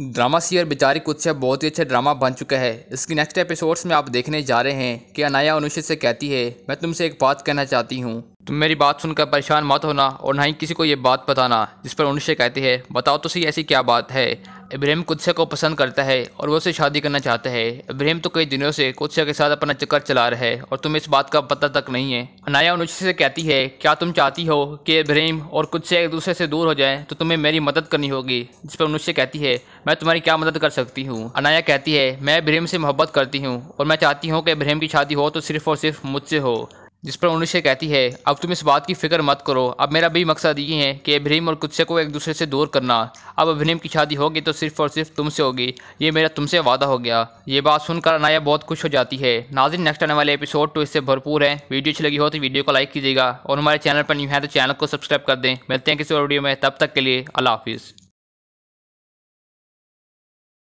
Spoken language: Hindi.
ड्रामा सीयर कुछ से बहुत ही अच्छा ड्रामा बन चुका है इसकी नेक्स्ट एपिसोड्स में आप देखने जा रहे हैं कि अनाया अनुषित से कहती है मैं तुमसे एक बात कहना चाहती हूँ तुम मेरी बात सुनकर परेशान मत होना और ना ही किसी को ये बात बताना जिस पर उनसे कहते हैं बताओ तो सही ऐसी क्या बात है इब्राहिम कुदसा को पसंद करता है और वो उसे शादी करना चाहता है इब्राहिम तो कई दिनों से कुदसा के साथ अपना चक्कर चला रहा है और तुम्हें इस बात का पता तक नहीं है अनाया उन से कहती है क्या तुम चाहती हो कि इब्राहिम और कुदसा एक दूसरे से दूर हो जाए तो तुम्हें मेरी मदद करनी होगी जिस पर उनसे कहती है मैं तुम्हारी क्या मदद कर सकती हूँ अनाया कहती है मैं इब्राहिम से मोहब्बत करती हूँ और मैं चाहती हूँ कि इब्राहिम की शादी हो तो सिर्फ और सिर्फ मुझसे हो जिस पर मनुष्य कहती है अब तुम इस बात की फिक्र मत करो अब मेरा भी मकसद ये है कि अभ्रीम और कुत्से को एक दूसरे से दूर करना अब अभ्रीम की शादी होगी तो सिर्फ और सिर्फ तुमसे होगी ये मेरा तुमसे वादा हो गया ये बात सुनकर अनाया बहुत खुश हो जाती है नाजिन नेक्स्ट आने वाले एपिसोड टू इससे भरपूर है वीडियो अच्छी लगी हो तो वीडियो को लाइक कीजिएगा और हमारे चैनल पर न्यू है तो चैनल को सब्सक्राइब कर दें मिलते हैं किसी और वीडियो में तब तक के लिए अला हाफिज़